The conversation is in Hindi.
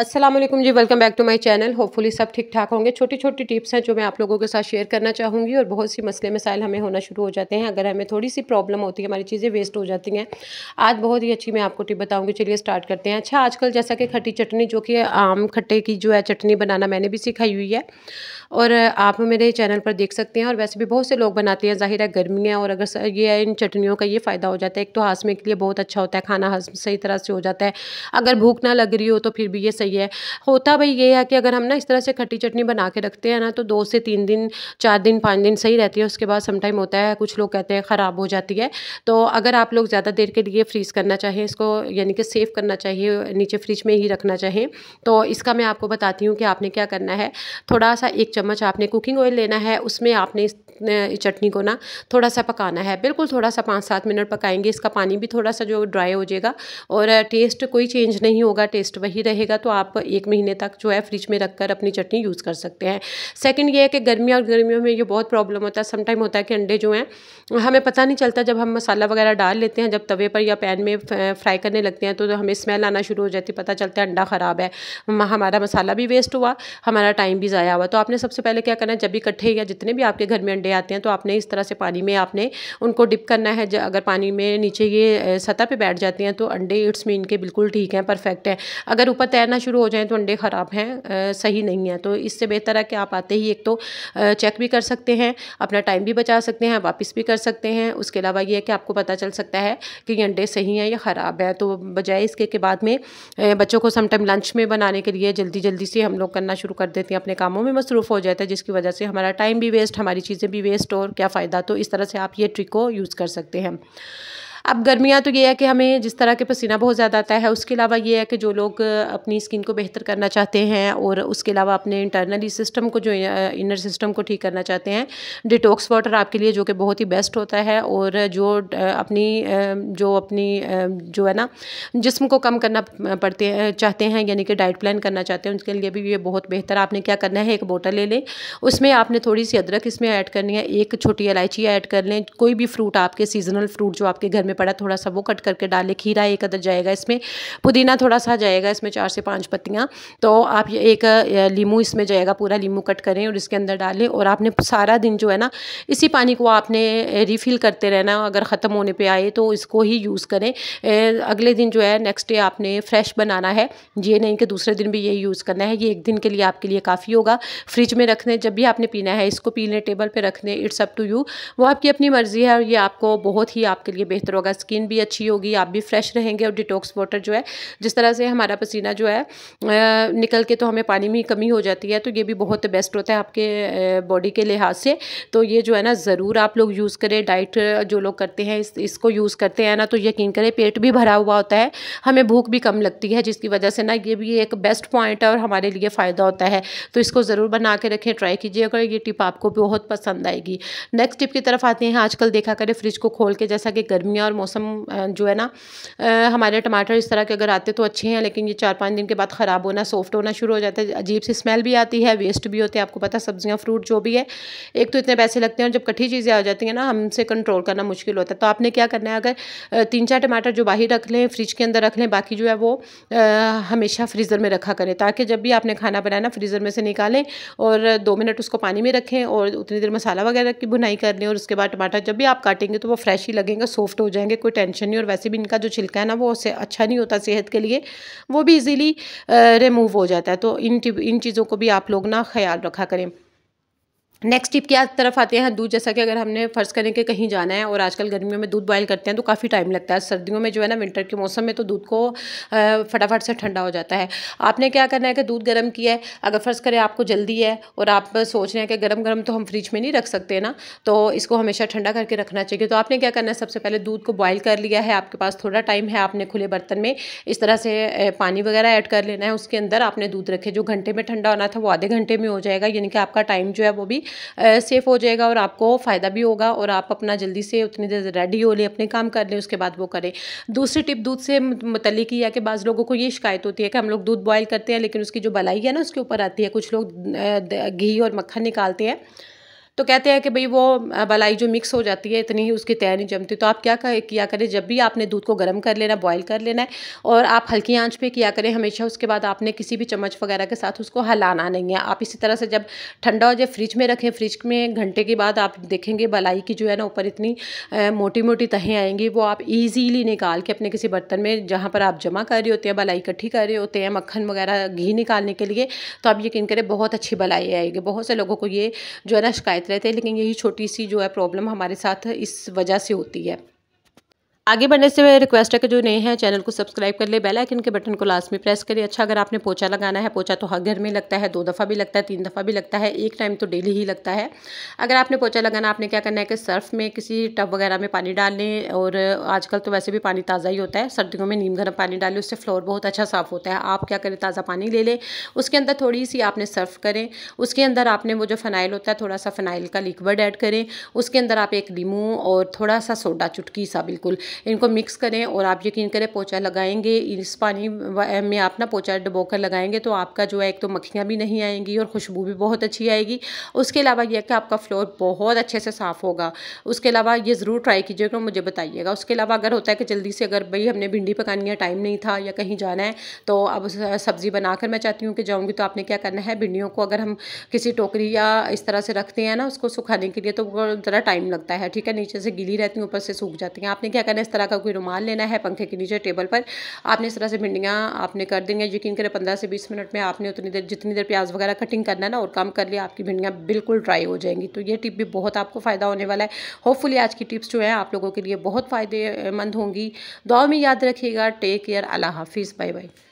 Aslam ji welcome back to my channel hopefully सब ठीक ठाक होंगे छोटी छोटी टिप्स हैं जो मैं आप लोगों के साथ शेयर करना चाहूँगी और बहुत सी मसले मसाइल हमें होना शुरू हो जाते हैं अगर हमें थोड़ी सी प्रॉब्लम होती है हमारी चीज़ें वेस्ट हो जाती हैं आज बहुत ही अच्छी मैं आपको टिप बताऊँगी चलिए स्टार्ट करते हैं अच्छा आजकल जैसा कि खट्टी चटनी जो कि आम खट्टे की जो है चटनी बनाना मैंने भी सिखाई हुई है और आप मेरे चैनल पर देख सकते हैं और वैसे भी बहुत से लोग बनाते हैं ज़ाहिर है गर्मी है और अगर ये इन चटनियों का ये फ़ायदा हो जाता है एक तो हाजमे के लिए बहुत अच्छा होता है खाना हजम सही तरह से हो जाता है अगर भूख ना लग रही हो तो फिर भी ये सही चाहिए होता भाई ये है कि अगर हम ना इस तरह से खट्टी चटनी बना के रखते हैं ना तो दो से तीन दिन चार दिन पाँच दिन सही रहती है उसके बाद समटाइम होता है कुछ लोग कहते हैं ख़राब हो जाती है तो अगर आप लोग ज़्यादा देर के लिए फ्रीज़ करना चाहें इसको यानी कि सेव करना चाहिए नीचे फ्रिज में ही रखना चाहें तो इसका मैं आपको बताती हूँ कि आपने क्या करना है थोड़ा सा एक चम्मच आपने कुकिंग ऑयल लेना है उसमें आपने चटनी को ना थोड़ा सा पकाना है बिल्कुल थोड़ा सा पाँच सात मिनट पकाएंगे इसका पानी भी थोड़ा सा जो ड्राई हो जाएगा और टेस्ट कोई चेंज नहीं होगा टेस्ट वही रहेगा तो आप एक महीने तक जो है फ्रिज में रख कर अपनी चटनी यूज़ कर सकते हैं सेकेंड ये है कि गर्मी और गर्मियों में ये बहुत प्रॉब्लम होता है समटाइम होता है कि अंडे जो हैं हमें पता नहीं चलता जब हम मसाला वगैरह डाल लेते हैं जब तवे पर या पैन में फ्राई करने लगते हैं तो, हमें स्मेल आना शुरू हो जाती है पता चलता है अंडा ख़राब है हमारा मसाला भी वेस्ट हुआ हमारा टाइम भी ज़ाया हुआ तो आपने सबसे पहले क्या करना है जब भी इकट्ठे या जितने भी आपके घर में अंडे कपड़े आते हैं तो आपने इस तरह से पानी में आपने उनको डिप करना है अगर पानी में नीचे ये सतह पर बैठ जाते हैं तो अंडे इट्स मीन के बिल्कुल ठीक हैं परफेक्ट है अगर ऊपर तैरना शुरू हो जाए तो अंडे ख़राब हैं सही नहीं है तो इससे बेहतर है कि आप आते ही एक तो चेक भी कर सकते हैं अपना टाइम भी बचा सकते हैं वापस भी कर सकते हैं उसके अलावा ये है कि आपको पता चल सकता है कि ये अंडे सही हैं या ख़राब है तो बजाय इसके के बाद में बच्चों को समटाइम लंच में बनाने के लिए जल्दी जल्दी से हम लोग करना शुरू कर देते हैं अपने कामों में मसरूफ़ हो जाता है जिसकी वजह से हमारा टाइम भी वेस्ट हमारी चीज़ें भी भी वेस्ट और क्या फ़ायदा तो इस तरह से आप ये ट्रिक को यूज़ कर सकते हैं अब गर्मियाँ तो ये है कि हमें जिस तरह के पसीना बहुत ज़्यादा आता है उसके अलावा ये है कि जो लोग अपनी स्किन को बेहतर करना चाहते हैं और उसके अलावा अपने इंटरनली सिस्टम को जो इनर सिस्टम को ठीक करना चाहते हैं डिटोक्स वाटर आपके लिए जो कि बहुत ही बेस्ट होता है और जो अपनी जो अपनी जो है ना जिसम को कम करना पड़ते चाहते हैं यानी कि डाइट प्लान करना चाहते हैं उनके लिए भी ये बहुत बेहतर आपने क्या करना है एक बोटल ले लें उसमें आपने थोड़ी सी अदरक इसमें ऐड करनी है एक छोटी इलायची ऐड कर लें कोई भी फ्रूट आपके सीजनल फ्रूट जो आपके घर में पड़ा थोड़ा सा वो कट करके डालें खीरा एक अदर जाएगा इसमें पुदीना थोड़ा सा जाएगा इसमें चार से पाँच पत्तियाँ तो आप एक लीमू इसमें जाएगा पूरा लीमू कट करें और इसके अंदर डालें और आपने सारा दिन जो है ना इसी पानी को आपने रिफ़िल करते रहना अगर ख़त्म होने पर आए तो इसको ही यूज़ करें अगले दिन जो है नेक्स्ट डे आपने फ्रेश बनाना है ये नहीं कि दूसरे दिन भी ये यूज़ करना है ये एक दिन के लिए आपके लिए काफ़ी होगा फ्रिज में रखने जब भी आपने पीना है इसको पीने टेबल पर रखने इट्स अप टू यू वो आपकी अपनी मर्ज़ी है और ये आपको बहुत ही आपके लिए बेहतर होगा स्किन भी अच्छी होगी आप भी फ्रेश रहेंगे और डिटॉक्स वाटर जो है जिस तरह से हमारा पसीना जो है निकल के तो हमें पानी में कमी हो जाती है तो ये भी बहुत बेस्ट होता है आपके बॉडी के लिहाज से तो ये जो है ना ज़रूर आप लोग यूज़ करें डाइट जो लोग करते हैं इस, इसको यूज़ करते हैं ना तो यकीन करें पेट भी भरा हुआ होता है हमें भूख भी कम लगती है जिसकी वजह से ना ये भी एक बेस्ट पॉइंट है और हमारे लिए फ़ायदा होता है तो इसको ज़रूर बना के रखें ट्राई कीजिए अगर ये टिप आपको बहुत पसंद आएगी नेक्स्ट टिप की तरफ आते हैं आजकल देखा करें फ्रिज को खोल के जैसा कि गर्मियाँ और मौसम जो है ना हमारे टमाटर इस तरह के अगर आते तो अच्छे हैं लेकिन ये चार पाँच दिन के बाद ख़राब होना सॉफ्ट होना शुरू हो जाता है अजीब सी स्मेल भी आती है वेस्ट भी होते हैं आपको पता सब्जियाँ फ्रूट जो भी है एक तो इतने पैसे लगते हैं और जब कट्ठी चीज़ें आ जाती हैं ना हमसे कंट्रोल करना मुश्किल होता है तो आपने क्या करना है अगर तीन चार टमाटर जो बाहर रख लें फ्रिज के अंदर रख लें बाकी जो है वो हमेशा फ्रीज़र में रखा करें ताकि जब भी आपने खाना बनाना फ्रीज़र में से निकालें और दो मिनट उसको पानी में रखें और उतनी देर मसाला वगैरह की बुनाई कर लें और उसके बाद टमाटर जब भी आप काटेंगे तो वो फ्रेश ही लगेंगे सॉफ्ट हो जाए जाएंगे कोई टेंशन नहीं और वैसे भी इनका जो छिलका है ना वो अच्छा नहीं होता सेहत के लिए वो भी इजीली रिमूव हो जाता है तो इन इन चीज़ों को भी आप लोग ना ख्याल रखा करें नेक्स्ट टिप की तरफ आते हैं दूध जैसा कि अगर हमने फ़र्ज़ करें कि कहीं जाना है और आजकल गर्मियों में दूध बॉयल करते हैं तो काफ़ी टाइम लगता है सर्दियों में जो है ना विंटर के मौसम में तो दूध को फटाफट से ठंडा हो जाता है आपने क्या करना है कि दूध गर्म किया है अगर फ़र्ज़ करें आपको जल्दी है और आप सोच रहे हैं कि गर्म गर्म तो हम फ्रिज में नहीं रख सकते ना तो इसको हमेशा ठंडा करके रखना चाहिए तो आपने क्या करना है सबसे पहले दूध को बॉयल कर लिया है आपके पास थोड़ा टाइम है आपने खुले बर्तन में इस तरह से पानी वगैरह ऐड कर लेना है उसके अंदर आपने दूध रखे जो घंटे में ठंडा होना था वो आधे घंटे में हो जाएगा यानी कि आपका टाइम जो है वो भी सेफ़ हो जाएगा और आपको फ़ायदा भी होगा और आप अपना जल्दी से उतनी देर रेडी हो लें अपने काम कर लें उसके बाद वो करें दूसरी टिप दूध से मतलब ही है कि बाज़ लोगों को ये शिकायत होती है कि हम लोग दूध बॉयल करते हैं लेकिन उसकी जो बलाई है ना उसके ऊपर आती है कुछ लोग घी और मक्खन निकालते हैं तो कहते हैं कि भाई वो बलाई जो मिक्स हो जाती है इतनी ही उसकी तय नहीं जमती तो आप क्या किया करें जब भी आपने दूध को गर्म कर लेना बॉयल कर लेना है और आप हल्की आंच पे किया करें हमेशा उसके बाद आपने किसी भी चम्मच वगैरह के साथ उसको हलाना नहीं है आप इसी तरह से जब ठंडा हो जाए फ्रिज में रखें फ्रिज में घंटे के बाद आप देखेंगे बलाई की जो है ना ऊपर इतनी मोटी मोटी तहें आएंगी वो आप ईजीली निकाल के अपने किसी बर्तन में जहाँ पर आप जमा कर रहे होते हैं बलाई इकट्ठी कर रहे होते हैं मक्खन वगैरह घी निकालने के लिए तो आप यकीन करें बहुत अच्छी बलाई आएगी बहुत से लोगों को ये जो है ना शिकायत रहते हैं लेकिन यही छोटी सी जो है प्रॉब्लम हमारे साथ इस वजह से होती है आगे बढ़ने से मैं रिक्वेस्ट है कि जो नए हैं चैनल को सब्सक्राइब कर ले बेल आइकन के बटन को लास्ट में प्रेस करें अच्छा अगर आपने पोछा लगाना है पोछा तो हर घर में लगता है दो दफ़ा भी लगता है तीन दफ़ा भी लगता है एक टाइम तो डेली ही लगता है अगर आपने पोछा लगाना आपने क्या करना है कि सर्फ में किसी टब वगैरह में पानी डाल लें और आजकल तो वैसे भी पानी ताज़ा ही होता है सर्दियों में नीम गर्म पानी डालें उससे फ्लोर बहुत अच्छा साफ़ होता है आप क्या करें ताज़ा पानी ले लें उसके अंदर थोड़ी सी आपने सर्फ करें उसके अंदर आपने वो जो फ़नाइल होता है थोड़ा सा फ़नाइल का लिक्विड ऐड करें उसके अंदर आप एक लीमू और थोड़ा सा सोडा चुटकी सा बिल्कुल इनको मिक्स करें और आप यकीन करें पोचा लगाएंगे इस पानी में आप ना पोचा डबो कर लगाएंगे तो आपका जो है एक तो मक्खियाँ भी नहीं आएंगी और खुशबू भी बहुत अच्छी आएगी उसके अलावा यह कि आपका फ्लोर बहुत अच्छे से साफ़ होगा उसके अलावा ये ज़रूर ट्राई कीजिएगा मुझे बताइएगा उसके अलावा अगर होता है कि जल्दी से अगर भाई हमने भिंडी पकानी है टाइम नहीं था या कहीं जाना है तो अब सब्ज़ी बनाकर मैं चाहती हूँ कि जाऊँगी तो आपने क्या करना है भिंडियों को अगर हम किसी टोकरी या इस तरह से रखते हैं ना उसको सुखाने के लिए तो ज़रा टाइम लगता है ठीक है नीचे से गिली रहती हूँ ऊपर से सूख जाती हैं आपने क्या करना करना है इस तरह का कोई रुमाल लेना है पंखे के नीचे टेबल पर आपने इस तरह से भिंडियाँ आपने कर देंगे यकीन करें पंद्रह से बीस मिनट में आपने उतनी देर जितनी देर प्याज वगैरह कटिंग करना है ना और काम कर लिया आपकी भिंडियाँ बिल्कुल ड्राई हो जाएंगी तो ये टिप भी बहुत आपको फ़ायदा होने वाला है होपफुली आज की टिप्स जो है आप लोगों के लिए बहुत फ़ायदेमंद होंगी दुआ में याद रखिएगा टेक केयर अल्लाह हाफिज़ बाय बाय